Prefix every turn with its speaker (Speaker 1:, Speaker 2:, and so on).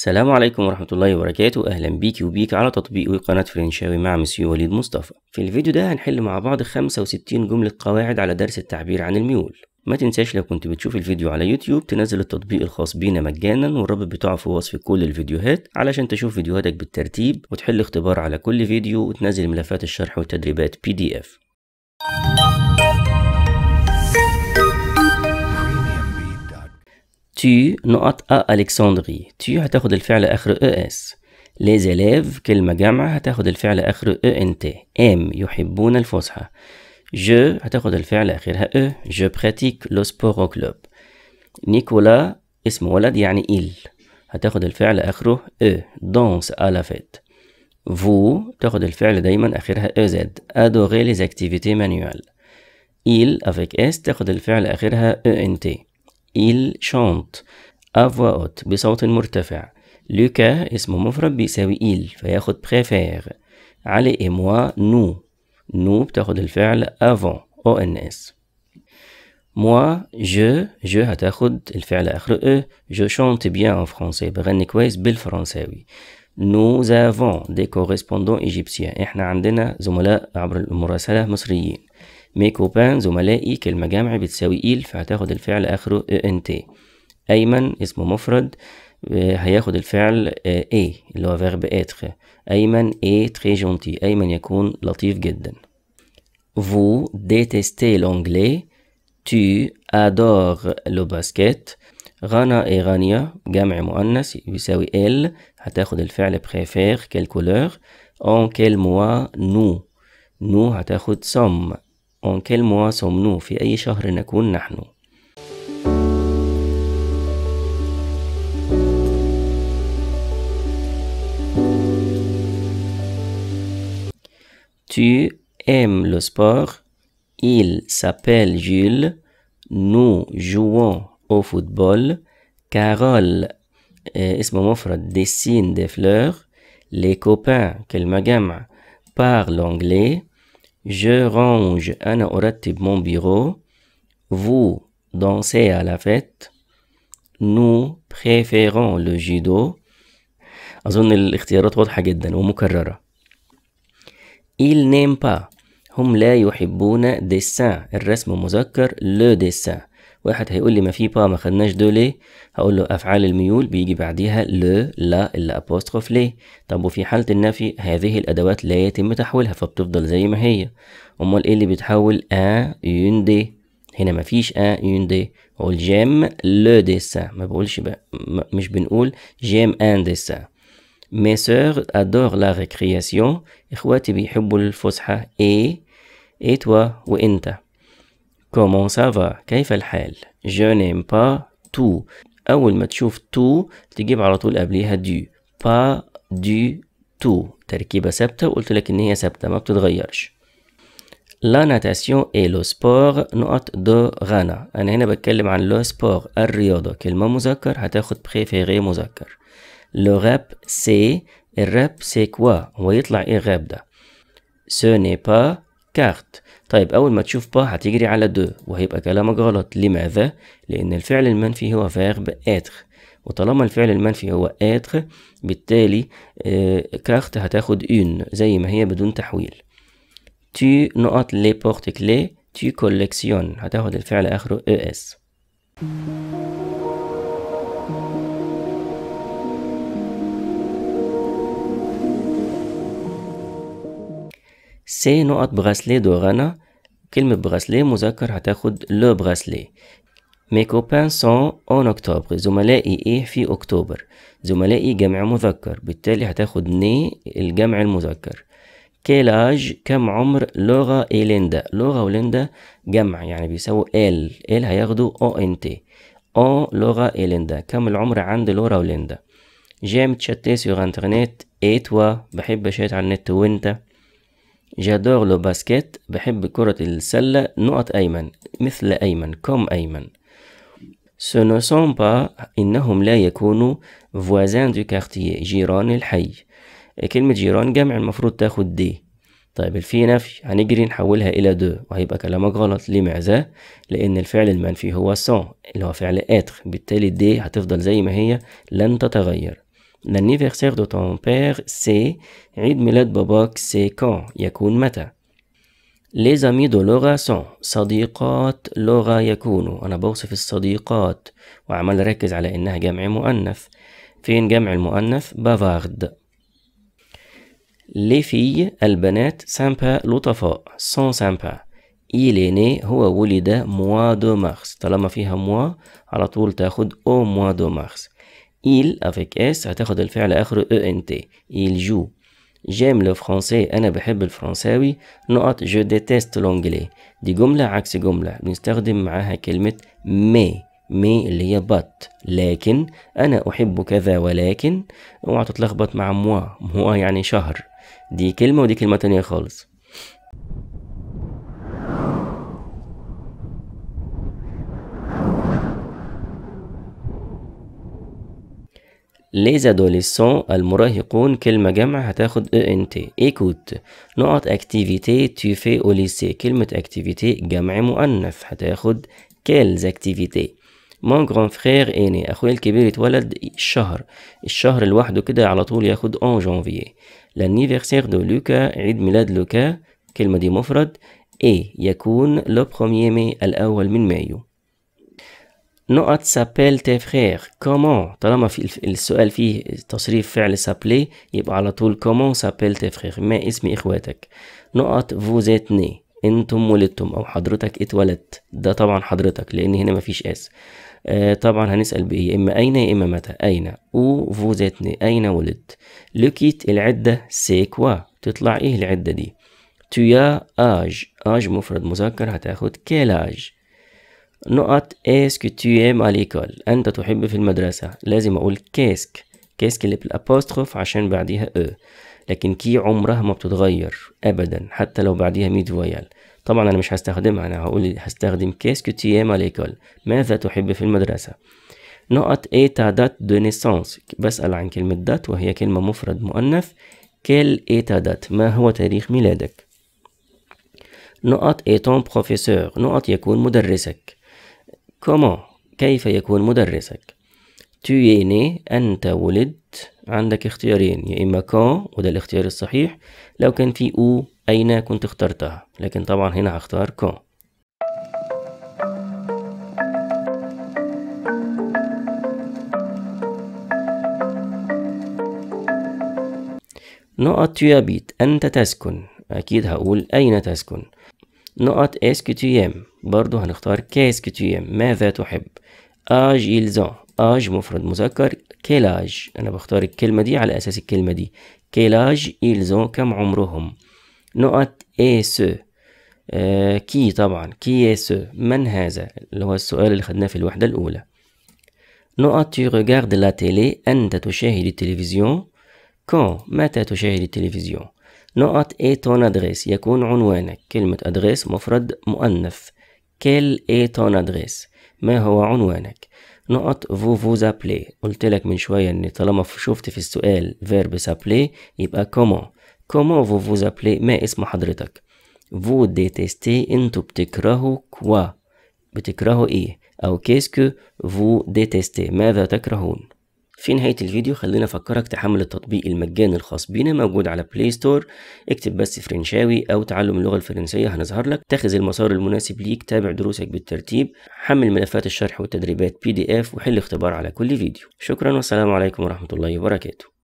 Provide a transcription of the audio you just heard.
Speaker 1: السلام عليكم ورحمة الله وبركاته أهلا بيك وبيك على تطبيق قناة فرنشاوي مع مسيو وليد مصطفى في الفيديو ده هنحل مع بعض 65 جملة قواعد على درس التعبير عن الميول ما تنساش لو كنت بتشوف الفيديو على يوتيوب تنزل التطبيق الخاص بينا مجانا والرابط بتاعه في وصف كل الفيديوهات علشان تشوف فيديوهاتك بالترتيب وتحل اختبار على كل فيديو وتنزل ملفات الشرح والتدريبات بي دي اف تو نقط أ ألكسندري تو هتاخد الفعل آخره إس ليز élèves كلمة جمع هتاخد الفعل آخره تي e إم يحبون الفسحة جو هتاخد الفعل آخرها e جو براتيك لو سبور أو كلوب نيكولا اسم ولد يعني إل هتاخد الفعل آخره e دونس أ لا فيت فو تاخد الفعل دايما آخرها زد أدوغي ليز أكتيفيتي مانيوال il أفيك إس تاخد الفعل آخرها تي e il chante à voix haute بصوت مرتفع لوكا اسمه مفرد بيساوي il فياخد préfère علي et moi nous nous بتاخد الفعل avant ons moi je je هتاخد الفعل آخره e je chante bien en français بغني كويس بالفرنساوي nous avons des correspondants égyptiens احنا عندنا زملاء عبر المراسلة مصريين ميك وبان زملائي كلمة جمع بتساوي إيل فهتاخد الفعل آخره تي أيمن اسم مفرد آه، هياخد الفعل ايه اللي هو فيرب اتر أيمن ايه تري جونتي أيمن يكون لطيف جدا فو ديتيستي لونجلي تو أدور لو basket غانا إي غانيا جمع مؤنث بيساوي ال هتاخد الفعل بخيفير كالكولور أون كيل موا نو نو هتاخد some En quel mois sommes-nous Tu aimes le sport. Il s'appelle Jules. Nous jouons au football. Carole, euh, dessine des fleurs. Les copains, qu'elle parlent anglais. Je range. أنا أرتب mon bureau. Vous dansez à la fête. Nous préférons le judo. أظن الاختيارات واضحة جدا ومكررة. Ils n'aime pas. هم لا يحبون dessin. الرسم مذكر le dessin. واحد هيقول لي ما في با ما خدناش دو ليه هقول له افعال الميول بيجي بعديها لو لا الا ابوستروف ليه طب وفي حاله النفي هذه الادوات لا يتم تحويلها فبتفضل زي ما هي امال ايه اللي بيتحول ا يون دي هنا مفيش ا يون دي اقول جيم لو سا ما بقولش بقى مش بنقول جيم ان سا مي سور ادور لا ريكرياسيون اخواتي بيحبوا الفسحه ايه ايه توا وانت كومون سافا كيف الحال جو نيم با تو أول ما تشوف تو تجيب على طول قبليها دو با دو تو تركيبة ثابتة قلت لك إن هي ثابتة ما بتتغيرش لا ناتاسيون اي لو سبور نقط دو غانا أنا هنا بتكلم عن لو سبور الرياضة كلمة مذكر هتاخد بريفيري مذكر لو غاب سي الراب سي كوا هو يطلع ايه غاب ده سو ني با كارت طيب أول ما تشوف با هتجري على دو وهيبقى كلامك غلط لماذا؟ لأن الفعل المنفي هو فيرب اتر وطالما الفعل المنفي هو اتر بالتالي آه، كارت هتاخد اون زي ما هي بدون تحويل تي نقط لي بورت كلي تي كولكسيون هتاخد الفعل آخره اس e سي نقط بغسلي دو غانا كلمة بغسلي مذكر هتاخد لو بغسلي مي كوبان سون اون اكتوبر زملائي ايه في اكتوبر زملائي إيه جمع مذكر بالتالي هتاخد ني الجمع المذكر كيلاج كم عمر لغة إيليندا لغة وليندا جمع يعني بيساوي ال ال هياخدوا او ان تي او لغة إيليندا كم العمر عند لورا وليندا جيم تشاتي سيغ انترنت اي توا بحب اشات على النت وانت جادور لو باسكيت بحب كرة السلة نقط أيمن مثل أيمن كم أيمن Ce ne sont pas إنهم لا يكونوا voisins du quartier جيران الحي كلمة جيران جمع المفروض تاخد دي طيب الفي نفي هنجري نحولها إلى دو وهيبقى كلامك غلط لماذا؟ لأن الفعل المنفي هو سون اللي هو فعل اتر بالتالي دي هتفضل زي ما هي لن تتغير L'anniversaire de ton père, c'est Eid Milad Babak, c'est quand يكون متى Les amis de Laura sont صديقات لورا يكونوا أنا بوصف الصديقات وعمال أركز على إنها جمع مؤنث فين جمع المؤنث بافارد les filles البنات سامبا لطفاء sont sympas il est né هو ولد mois de mars طالما فيها mois على طول تاخد au mois de mars il افيك اس هتاخد الفعل اخره تي e il joue j'aime le français انا بحب الفرنساوي نقط je déteste l'anglais دي جملة عكس جملة بنستخدم معاها كلمة مي مي اللي هي بات لكن انا احب كذا ولكن اوعى تتلخبط مع موا موا يعني شهر دي كلمة ودي كلمة تانية خالص les adolescents المراهقون كلمة جمع هتاخد ENT ايكوت نقط اكتيفيتي tu fais au كلمة اكتيفيتي جمع مؤنث هتاخد quelles activités mon grand frère est أخوي الكبير اتولد الشهر الشهر لوحده كده على طول ياخد اون janvier l'anniversaire دو لوكا عيد ميلاد لوكا كلمة دي مفرد اي يكون لو 1er الأول من مايو نقط سابيل تي فخير كومون طالما في السؤال فيه تصريف فعل سابلي يبقى على طول كومون سابيل تي فخير ما اسم اخواتك نقط فوزيت ني انتم ولدتم او حضرتك اتولدت ده طبعا حضرتك لان هنا مفيش اس آه طبعا هنسال بايه يا اما اين يا اما متى اين او فوزيتني اين ولدت لوكيت العده سي كوا تطلع ايه العده دي تويا اج اج مفرد مذكر هتاخد كيلاج نقط اسك تو ام ا انت تحب في المدرسة لازم اقول كاسك كاسك اللي بالابوستروف عشان بعديها او لكن كي عمرها ما بتتغير ابدا حتى لو بعديها ميد فويال طبعا انا مش هستخدمها انا هقول هستخدم كاسك تو ام ا ماذا تحب في المدرسة نقط اي تا دات دو نيسونس بسأل عن كلمة دات وهي كلمة مفرد مؤنث كيل اي تا دات ما هو تاريخ ميلادك نقط اي تون بروفيسور نقط يكون مدرسك كومون كيف يكون مدرسك tu es né أنت ولدت عندك اختيارين يا إما كون وده الاختيار الصحيح لو كان في أو أين كنت اخترتها لكن طبعا هنا هختار كون نقط tu habites أنت تسكن أكيد هقول أين تسكن نقط اس كي que ام برضو هنختار كاس كي que ام ماذا تحب اج ils اج مفرد مذكر كيلاج أنا بختار الكلمة دي على أساس الكلمة دي كيلاج âge كم عمرهم نقط اي سو آه كي طبعا كي et من هذا اللي هو السؤال اللي خدناه في الوحدة الأولى نقط تي ريغارد لا تيلي أنت تشاهد التلفزيون كون متى تشاهد التلفزيون نقط اي تون ادريس يكون عنوانك كلمة ادريس مفرد مؤنث اي تون ادريس ما هو عنوانك نقط فو زابلي قلت لك من شوية ان طالما شفت في السؤال فيرب سابلي يبقى كومون كومون فو زابلي ما اسم حضرتك فو ديتستي انتو بتكرهوا كوا بتكرهوا ايه او كيسكو فو ديتستي ماذا تكرهون في نهاية الفيديو خلينا أفكرك تحمل التطبيق المجاني الخاص بينا موجود على بلاي ستور اكتب بس فرنشاوي أو تعلم اللغة الفرنسية هنظهر لك تاخذ المسار المناسب ليك تابع دروسك بالترتيب حمل ملفات الشرح والتدريبات بي دي اف وحل اختبار على كل فيديو شكرا والسلام عليكم ورحمة الله وبركاته